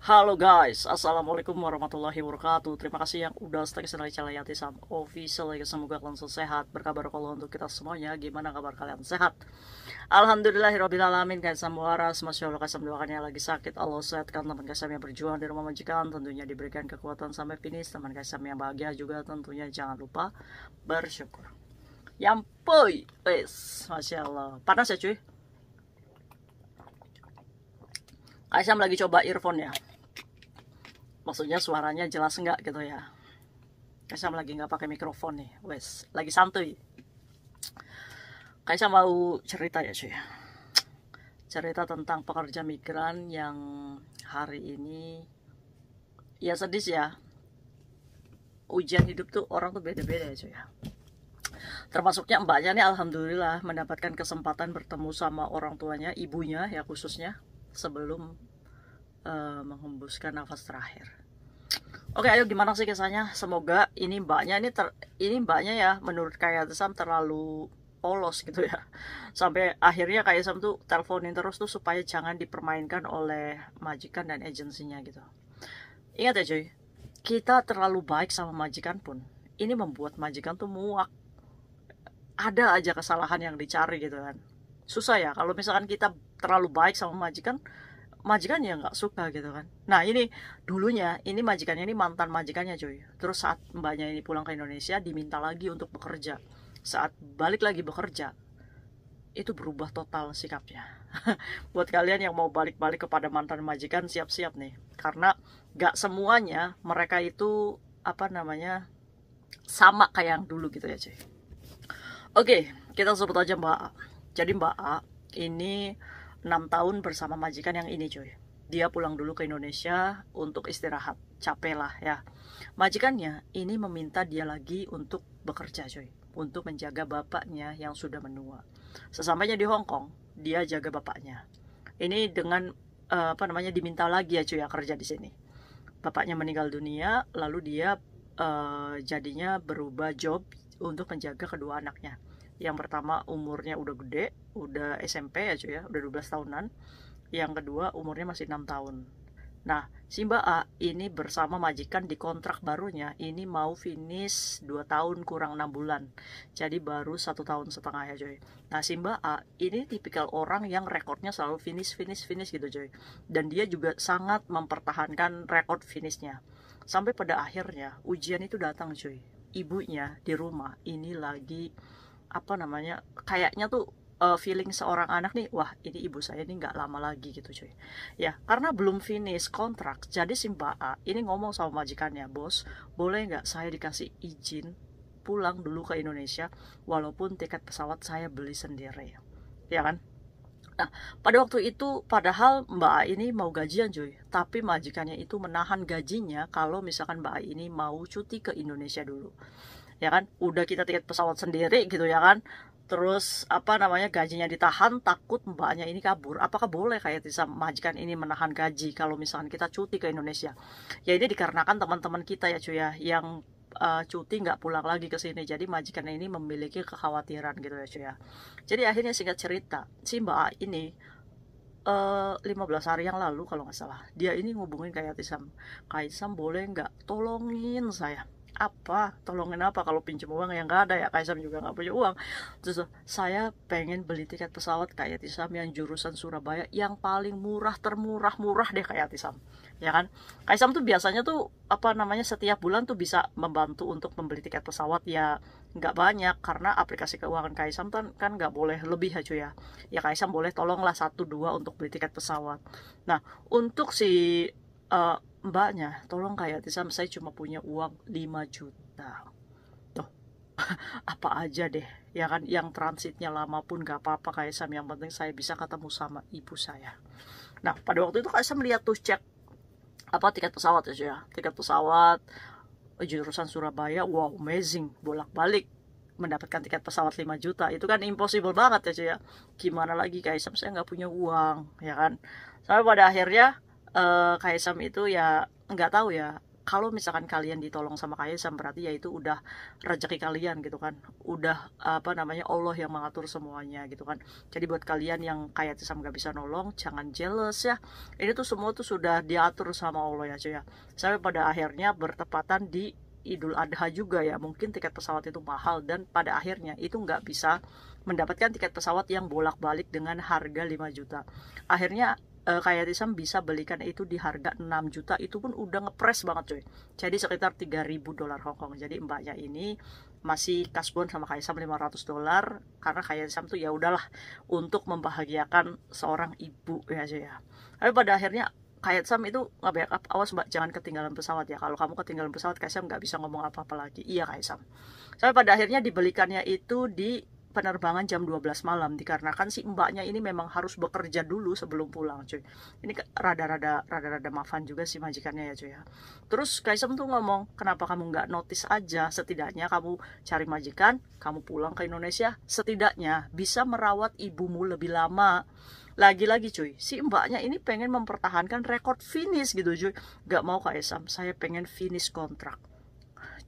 Halo guys, Assalamualaikum warahmatullahi wabarakatuh Terima kasih yang udah stay channel Yati Sam Official ya Semoga langsung sehat Berkabar kalau untuk kita semuanya Gimana kabar kalian sehat? Alhamdulillahirobbilalamin. Guys semua waras Masya Allah kasih doakan yang lagi sakit Allah sehatkan teman guys yang berjuang di rumah majikan Tentunya diberikan kekuatan sampai finish Teman guys yang bahagia juga tentunya jangan lupa bersyukur Yang poi Wes, Masya Allah Panas ya cuy Aisyah lagi coba earphone ya maksudnya suaranya jelas enggak gitu ya Kaisa lagi enggak pakai mikrofon nih wes lagi santuy Kaisa mau cerita ya cuy cerita tentang pekerja migran yang hari ini ya sedih ya ujian hidup tuh orang tuh beda-beda ya cuy ya. termasuknya mbaknya nih alhamdulillah mendapatkan kesempatan bertemu sama orang tuanya ibunya ya khususnya sebelum uh, menghembuskan nafas terakhir Oke, ayo gimana sih kisahnya? Semoga ini mbaknya ini ter, ini mbaknya ya menurut kayak Sam terlalu polos gitu ya. Sampai akhirnya kayak Sam tuh teleponin terus tuh supaya jangan dipermainkan oleh majikan dan agensinya gitu. Ingat ya cuy, kita terlalu baik sama majikan pun ini membuat majikan tuh muak. Ada aja kesalahan yang dicari gitu kan. Susah ya kalau misalkan kita terlalu baik sama majikan, majikannya nggak suka gitu kan nah ini dulunya ini majikannya ini mantan majikannya cuy terus saat mbaknya ini pulang ke Indonesia diminta lagi untuk bekerja saat balik lagi bekerja itu berubah total sikapnya buat kalian yang mau balik-balik kepada mantan majikan siap-siap nih karena nggak semuanya mereka itu apa namanya sama kayak yang dulu gitu ya cuy oke kita sebut aja mbak A jadi mbak A ini 6 tahun bersama majikan yang ini cuy dia pulang dulu ke Indonesia untuk istirahat capek lah ya majikannya ini meminta dia lagi untuk bekerja cuy untuk menjaga bapaknya yang sudah menua sesampainya di Hong Kong dia jaga bapaknya ini dengan eh, apa namanya diminta lagi ya cuy ya kerja di sini bapaknya meninggal dunia lalu dia uh, jadinya berubah job untuk menjaga kedua anaknya yang pertama umurnya udah gede udah SMP ya cuy ya udah 12 tahunan yang kedua umurnya masih 6 tahun nah simba A ini bersama majikan di kontrak barunya ini mau finish 2 tahun kurang 6 bulan jadi baru 1 tahun setengah ya cuy nah simba A ini tipikal orang yang rekornya selalu finish finish finish gitu cuy dan dia juga sangat mempertahankan rekor finishnya sampai pada akhirnya ujian itu datang cuy ibunya di rumah ini lagi apa namanya kayaknya tuh eh, feeling seorang anak nih wah ini ibu saya ini nggak lama lagi gitu cuy ya karena belum finish kontrak jadi si mbak A ini ngomong sama majikannya bos boleh nggak saya dikasih izin pulang dulu ke Indonesia walaupun tiket pesawat saya beli sendiri ya kan Nah, pada waktu itu padahal Mbak A ini mau gajian cuy, tapi majikannya itu menahan gajinya kalau misalkan Mbak A ini mau cuti ke Indonesia dulu ya kan udah kita tiket pesawat sendiri gitu ya kan terus apa namanya gajinya ditahan takut mbaknya ini kabur apakah boleh kayak bisa majikan ini menahan gaji kalau misalkan kita cuti ke Indonesia ya ini dikarenakan teman-teman kita ya cuy ya yang uh, cuti nggak pulang lagi ke sini jadi majikan ini memiliki kekhawatiran gitu ya cuy ya jadi akhirnya singkat cerita si mbak ini Uh, eh, 15 hari yang lalu kalau nggak salah dia ini ngubungin kayak Kaisam Kaisam boleh nggak tolongin saya apa tolongin apa kalau pinjam uang yang nggak ada ya Kaisam juga nggak punya uang terus saya pengen beli tiket pesawat kayak Tisam yang jurusan Surabaya yang paling murah termurah murah deh kayak Tisam ya kan Kaisam tuh biasanya tuh apa namanya setiap bulan tuh bisa membantu untuk membeli tiket pesawat ya nggak banyak karena aplikasi keuangan Kaisam kan kan nggak boleh lebih aja ya ya Kaisam boleh tolonglah satu dua untuk beli tiket pesawat nah untuk si uh, mbaknya tolong kayak Tisam saya cuma punya uang 5 juta tuh apa aja deh ya kan yang transitnya lama pun gak apa-apa kayak Sam yang penting saya bisa ketemu sama ibu saya nah pada waktu itu kayak saya melihat tuh cek apa tiket pesawat ya tiket pesawat jurusan Surabaya wow amazing bolak-balik mendapatkan tiket pesawat 5 juta itu kan impossible banget ya cuy ya gimana lagi kayak saya nggak punya uang ya kan sampai pada akhirnya uh, eh, Kaisam itu ya nggak tahu ya kalau misalkan kalian ditolong sama Kaisam berarti ya itu udah rezeki kalian gitu kan udah apa namanya Allah yang mengatur semuanya gitu kan jadi buat kalian yang kayak kaisam nggak bisa nolong jangan jealous ya ini tuh semua tuh sudah diatur sama Allah ya cuy ya sampai pada akhirnya bertepatan di Idul Adha juga ya mungkin tiket pesawat itu mahal dan pada akhirnya itu nggak bisa mendapatkan tiket pesawat yang bolak-balik dengan harga 5 juta akhirnya uh, kayak Tisam bisa belikan itu di harga 6 juta itu pun udah ngepres banget cuy jadi sekitar 3000 dolar Hongkong jadi mbaknya ini masih kasbon sama Sam 500 dolar karena Sam tuh ya udahlah untuk membahagiakan seorang ibu ya cuy ya tapi pada akhirnya Kayat Sam itu nggak backup awas mbak jangan ketinggalan pesawat ya kalau kamu ketinggalan pesawat Kayat Sam nggak bisa ngomong apa-apa lagi iya Kayat Sam. sampai pada akhirnya dibelikannya itu di penerbangan jam 12 malam dikarenakan si mbaknya ini memang harus bekerja dulu sebelum pulang cuy ini rada-rada rada-rada mafan juga si majikannya ya cuy ya terus Kaisem tuh ngomong kenapa kamu nggak notice aja setidaknya kamu cari majikan kamu pulang ke Indonesia setidaknya bisa merawat ibumu lebih lama lagi-lagi cuy si mbaknya ini pengen mempertahankan rekor finish gitu cuy gak mau Esam, saya pengen finish kontrak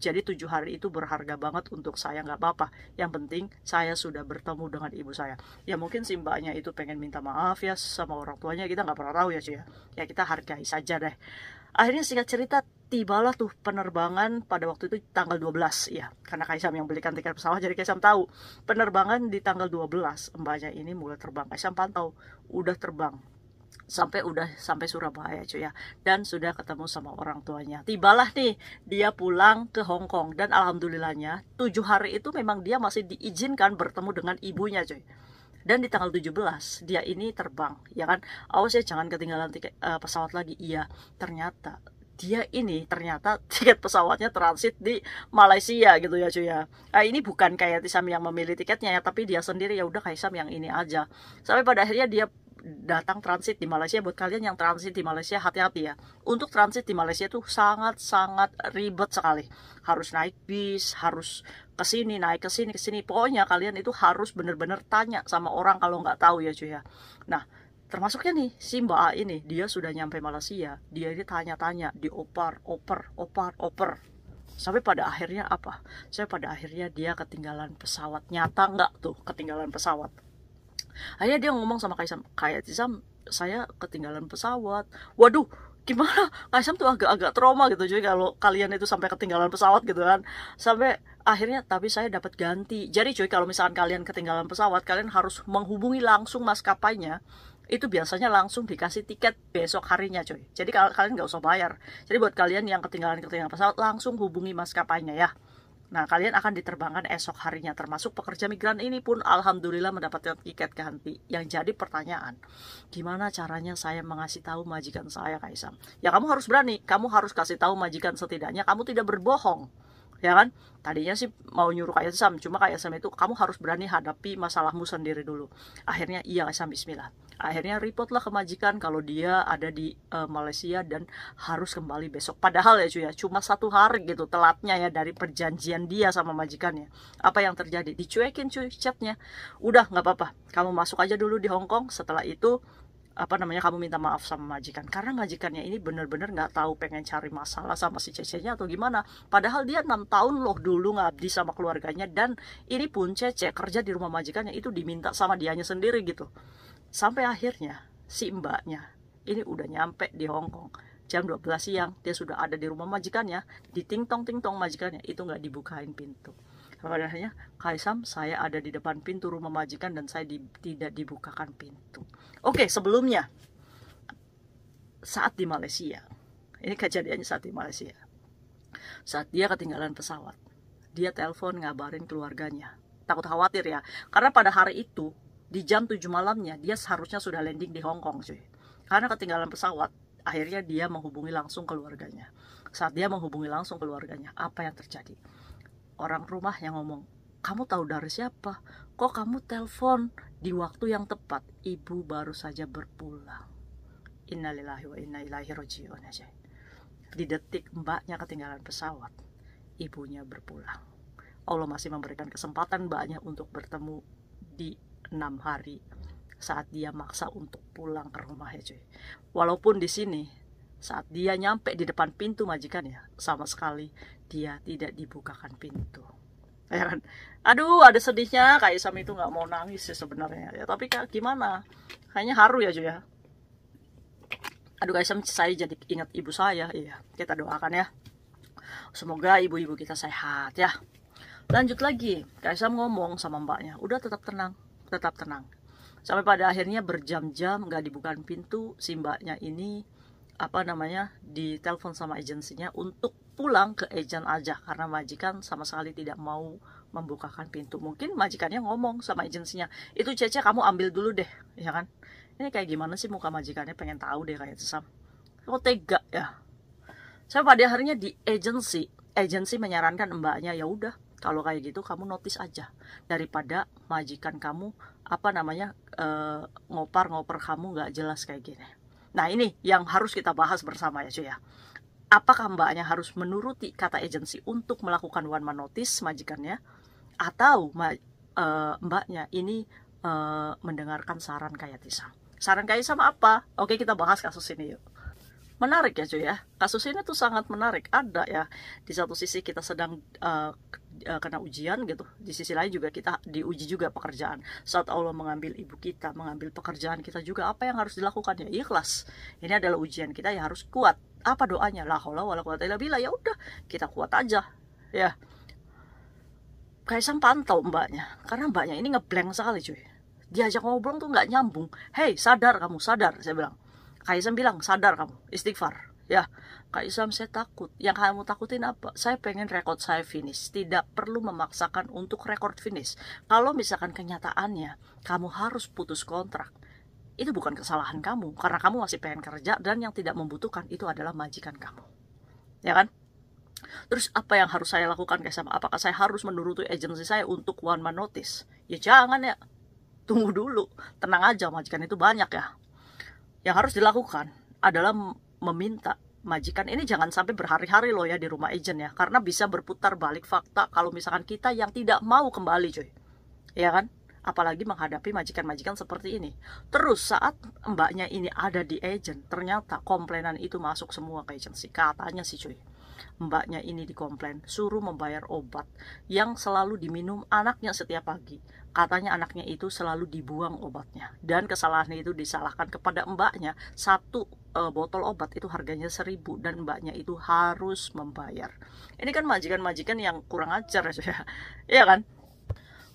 jadi tujuh hari itu berharga banget untuk saya nggak apa-apa. Yang penting saya sudah bertemu dengan ibu saya. Ya mungkin si mbaknya itu pengen minta maaf ya sama orang tuanya kita nggak pernah tahu ya cuy ya. Ya kita hargai saja deh. Akhirnya singkat cerita tibalah tuh penerbangan pada waktu itu tanggal 12 ya karena Kaisam yang belikan tiket pesawat jadi Kaisam tahu penerbangan di tanggal 12 mbaknya ini mulai terbang Kaisam pantau udah terbang sampai udah sampai Surabaya cuy ya dan sudah ketemu sama orang tuanya tibalah nih dia pulang ke Hong Kong dan alhamdulillahnya tujuh hari itu memang dia masih diizinkan bertemu dengan ibunya cuy dan di tanggal 17 dia ini terbang ya kan awas ya jangan ketinggalan tiket uh, pesawat lagi iya ternyata dia ini ternyata tiket pesawatnya transit di Malaysia gitu ya cuy ya. Nah, ini bukan kayak Tisam yang memilih tiketnya ya, tapi dia sendiri ya udah Sam yang ini aja. Sampai pada akhirnya dia datang transit di Malaysia buat kalian yang transit di Malaysia hati-hati ya untuk transit di Malaysia itu sangat-sangat ribet sekali harus naik bis harus ke sini naik ke sini ke sini pokoknya kalian itu harus bener-bener tanya sama orang kalau nggak tahu ya cuy ya nah termasuknya nih si Mbak A ini dia sudah nyampe Malaysia dia ini tanya-tanya di oper oper oper, oper sampai pada akhirnya apa sampai pada akhirnya dia ketinggalan pesawat nyata nggak tuh ketinggalan pesawat akhirnya dia ngomong sama Kaisam kayak Sam saya ketinggalan pesawat waduh gimana Kaisam tuh agak-agak trauma gitu jadi kalau kalian itu sampai ketinggalan pesawat gitu kan sampai akhirnya tapi saya dapat ganti jadi cuy kalau misalkan kalian ketinggalan pesawat kalian harus menghubungi langsung maskapainya itu biasanya langsung dikasih tiket besok harinya cuy jadi kalian nggak usah bayar jadi buat kalian yang ketinggalan ketinggalan pesawat langsung hubungi maskapainya ya Nah, kalian akan diterbangkan esok harinya, termasuk pekerja migran ini pun alhamdulillah mendapatkan tiket ganti. Yang jadi pertanyaan, gimana caranya saya mengasih tahu majikan saya, kaisang Ya, kamu harus berani, kamu harus kasih tahu majikan setidaknya kamu tidak berbohong. Ya kan? Tadinya sih mau nyuruh Sam, cuma Sam itu kamu harus berani hadapi masalahmu sendiri dulu. Akhirnya, iya Sam bismillah akhirnya report lah ke majikan kalau dia ada di uh, Malaysia dan harus kembali besok padahal ya cuy ya cuma satu hari gitu telatnya ya dari perjanjian dia sama majikannya apa yang terjadi dicuekin cuy chatnya udah nggak apa-apa kamu masuk aja dulu di Hong Kong setelah itu apa namanya kamu minta maaf sama majikan karena majikannya ini bener-bener nggak -bener tahu pengen cari masalah sama si cecenya atau gimana padahal dia enam tahun loh dulu ngabdi sama keluarganya dan ini pun cece kerja di rumah majikannya itu diminta sama dianya sendiri gitu Sampai akhirnya si mbaknya ini udah nyampe di Hong Kong jam 12 siang dia sudah ada di rumah majikannya di ting tong ting tong majikannya itu nggak dibukain pintu pada akhirnya Kaisam saya ada di depan pintu rumah majikan dan saya di, tidak dibukakan pintu oke sebelumnya saat di Malaysia ini kejadiannya saat di Malaysia saat dia ketinggalan pesawat dia telepon ngabarin keluarganya takut khawatir ya karena pada hari itu di jam 7 malamnya dia seharusnya sudah landing di Hong Kong cuy. Karena ketinggalan pesawat, akhirnya dia menghubungi langsung keluarganya. Saat dia menghubungi langsung keluarganya, apa yang terjadi? Orang rumah yang ngomong, kamu tahu dari siapa? Kok kamu telepon di waktu yang tepat? Ibu baru saja berpulang. Innalillahi wa inna ilaihi rojiun aja. Ya, di detik mbaknya ketinggalan pesawat, ibunya berpulang. Allah masih memberikan kesempatan mbaknya untuk bertemu di enam hari saat dia maksa untuk pulang ke rumahnya cuy walaupun di sini saat dia nyampe di depan pintu majikan ya sama sekali dia tidak dibukakan pintu ya kan? aduh ada sedihnya kayak Sam itu nggak mau nangis sih sebenarnya ya tapi kayak gimana kayaknya haru ya cuy ya aduh guys saya jadi ingat ibu saya iya kita doakan ya semoga ibu-ibu kita sehat ya lanjut lagi Kaisam ngomong sama mbaknya udah tetap tenang tetap tenang. Sampai pada akhirnya berjam-jam nggak dibukaan pintu, si mbaknya ini apa namanya ditelepon sama agensinya untuk pulang ke agent aja karena majikan sama sekali tidak mau membukakan pintu. Mungkin majikannya ngomong sama agensinya, itu Cece kamu ambil dulu deh, ya kan? Ini kayak gimana sih muka majikannya pengen tahu deh kayak sesam. Kok tega ya? sampai pada akhirnya di agensi, agensi menyarankan mbaknya ya udah kalau kayak gitu kamu notice aja daripada majikan kamu apa namanya eh, ngoper-ngoper uh, kamu nggak jelas kayak gini. Nah ini yang harus kita bahas bersama ya cuy ya. Apakah mbaknya harus menuruti kata agensi untuk melakukan one man notice majikannya atau uh, mbaknya ini uh, mendengarkan saran kayak Tisa? Saran kayak sama apa? Oke kita bahas kasus ini yuk menarik ya cuy ya kasus ini tuh sangat menarik ada ya di satu sisi kita sedang uh, kena ujian gitu di sisi lain juga kita diuji juga pekerjaan saat Allah mengambil ibu kita mengambil pekerjaan kita juga apa yang harus dilakukan ya ikhlas ini adalah ujian kita ya harus kuat apa doanya lah kalau wala quwata illa ya udah kita kuat aja ya Kaisang pantau mbaknya karena mbaknya ini ngeblank sekali cuy diajak ngobrol tuh nggak nyambung. Hei sadar kamu sadar, saya bilang. Kak Isam bilang, sadar kamu, istighfar. Ya, Kak Isam saya takut. Yang kamu takutin apa? Saya pengen rekod saya finish. Tidak perlu memaksakan untuk rekod finish. Kalau misalkan kenyataannya, kamu harus putus kontrak. Itu bukan kesalahan kamu, karena kamu masih pengen kerja dan yang tidak membutuhkan itu adalah majikan kamu. Ya kan? Terus apa yang harus saya lakukan guys? Apakah saya harus menuruti agensi saya untuk one man notice? Ya jangan ya. Tunggu dulu. Tenang aja majikan itu banyak ya yang harus dilakukan adalah meminta majikan ini jangan sampai berhari-hari loh ya di rumah agent ya karena bisa berputar balik fakta kalau misalkan kita yang tidak mau kembali cuy ya kan apalagi menghadapi majikan-majikan seperti ini terus saat mbaknya ini ada di agent ternyata komplainan itu masuk semua ke agency katanya sih cuy mbaknya ini dikomplain suruh membayar obat yang selalu diminum anaknya setiap pagi Katanya anaknya itu selalu dibuang obatnya dan kesalahannya itu disalahkan kepada mbaknya. Satu e, botol obat itu harganya seribu dan mbaknya itu harus membayar. Ini kan majikan-majikan yang kurang ajar ya, iya kan?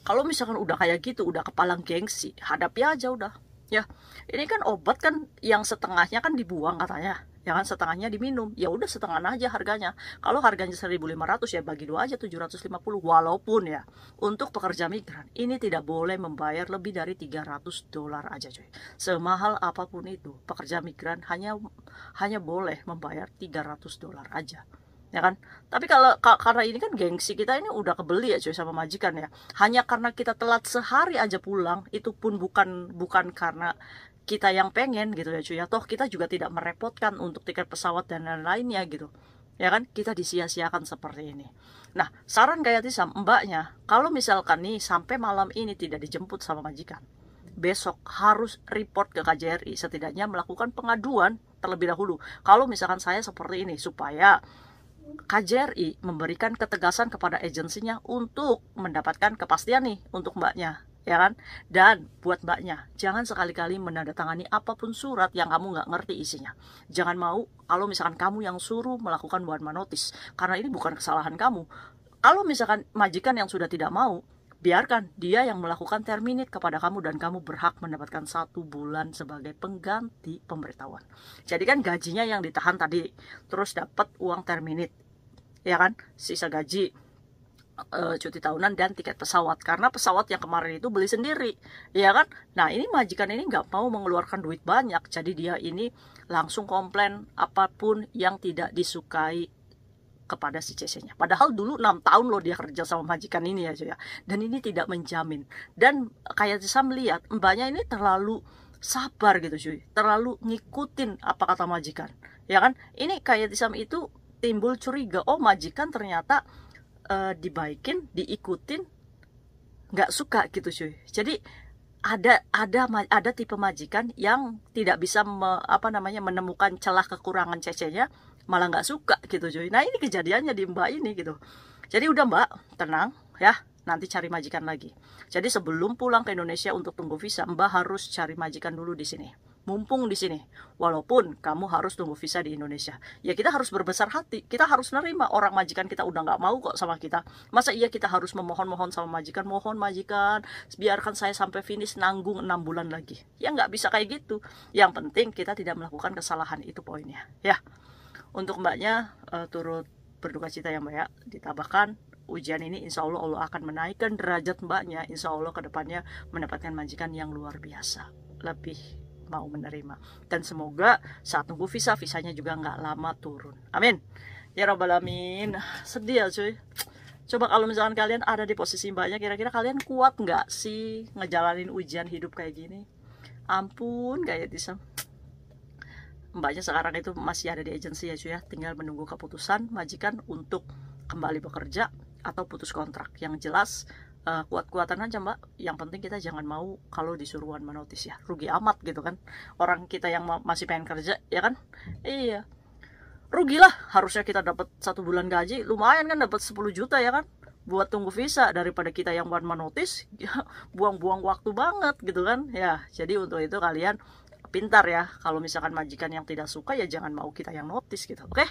Kalau misalkan udah kayak gitu, udah kepalang gengsi, hadapi aja udah. Ya, ini kan obat kan yang setengahnya kan dibuang katanya Jangan setengahnya diminum ya udah setengah aja harganya kalau harganya 1500 ya bagi dua aja 750 walaupun ya untuk pekerja migran ini tidak boleh membayar lebih dari 300 dolar aja cuy semahal apapun itu pekerja migran hanya hanya boleh membayar 300 dolar aja ya kan tapi kalau karena ini kan gengsi kita ini udah kebeli ya cuy sama majikan ya hanya karena kita telat sehari aja pulang itu pun bukan bukan karena kita yang pengen gitu ya cuy ya toh kita juga tidak merepotkan untuk tiket pesawat dan lain-lainnya gitu ya kan kita disia-siakan seperti ini nah saran kayak Tisa mbaknya kalau misalkan nih sampai malam ini tidak dijemput sama majikan besok harus report ke KJRI setidaknya melakukan pengaduan terlebih dahulu kalau misalkan saya seperti ini supaya KJRI memberikan ketegasan kepada agensinya untuk mendapatkan kepastian nih untuk mbaknya ya kan? Dan buat mbaknya, jangan sekali-kali menandatangani apapun surat yang kamu nggak ngerti isinya. Jangan mau kalau misalkan kamu yang suruh melakukan buat manotis karena ini bukan kesalahan kamu. Kalau misalkan majikan yang sudah tidak mau, biarkan dia yang melakukan terminit kepada kamu dan kamu berhak mendapatkan satu bulan sebagai pengganti pemberitahuan. Jadi kan gajinya yang ditahan tadi, terus dapat uang terminit, ya kan? Sisa gaji uh, cuti tahunan dan tiket pesawat karena pesawat yang kemarin itu beli sendiri ya kan nah ini majikan ini nggak mau mengeluarkan duit banyak jadi dia ini langsung komplain apapun yang tidak disukai kepada si CC-nya. Padahal dulu 6 tahun loh dia kerja sama majikan ini ya, cuy ya. Dan ini tidak menjamin. Dan kayak saya melihat mbaknya ini terlalu sabar gitu cuy, terlalu ngikutin apa kata majikan. Ya kan? Ini kayak Tisam itu timbul curiga, oh majikan ternyata uh, dibaikin diikutin nggak suka gitu cuy jadi ada ada ada tipe majikan yang tidak bisa me, apa namanya menemukan celah kekurangan cecenya malah nggak suka gitu cuy nah ini kejadiannya di mbak ini gitu jadi udah mbak tenang ya nanti cari majikan lagi jadi sebelum pulang ke Indonesia untuk tunggu visa mbak harus cari majikan dulu di sini mumpung di sini. Walaupun kamu harus tunggu visa di Indonesia. Ya kita harus berbesar hati, kita harus nerima orang majikan kita udah nggak mau kok sama kita. Masa iya kita harus memohon-mohon sama majikan, mohon majikan, biarkan saya sampai finish nanggung 6 bulan lagi. Ya nggak bisa kayak gitu. Yang penting kita tidak melakukan kesalahan itu poinnya. Ya, untuk mbaknya uh, turut berduka cita ya mbak ya, ditambahkan ujian ini insya Allah Allah akan menaikkan derajat mbaknya insya Allah kedepannya mendapatkan majikan yang luar biasa lebih mau menerima. Dan semoga saat nunggu visa, visanya juga nggak lama turun. Amin. Ya Rabbal Amin. Sedih ya cuy. Coba kalau misalkan kalian ada di posisi mbaknya, kira-kira kalian kuat nggak sih ngejalanin ujian hidup kayak gini? Ampun kayak bisa. Gitu. mbaknya sekarang itu masih ada di agensi ya cuy ya tinggal menunggu keputusan majikan untuk kembali bekerja atau putus kontrak yang jelas uh, kuat-kuatan aja mbak yang penting kita jangan mau kalau disuruh disuruhan notice ya rugi amat gitu kan orang kita yang masih pengen kerja ya kan iya rugilah harusnya kita dapat satu bulan gaji lumayan kan dapat 10 juta ya kan buat tunggu visa daripada kita yang one man notice buang-buang waktu banget gitu kan ya jadi untuk itu kalian pintar ya kalau misalkan majikan yang tidak suka ya jangan mau kita yang notice gitu oke okay?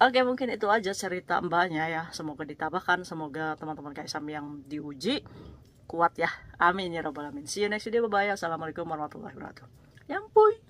oke okay, mungkin itu aja cerita mbaknya ya semoga ditambahkan semoga teman-teman kaisam yang diuji kuat ya amin ya robbal alamin see you next video bye bye assalamualaikum warahmatullahi wabarakatuh yang puy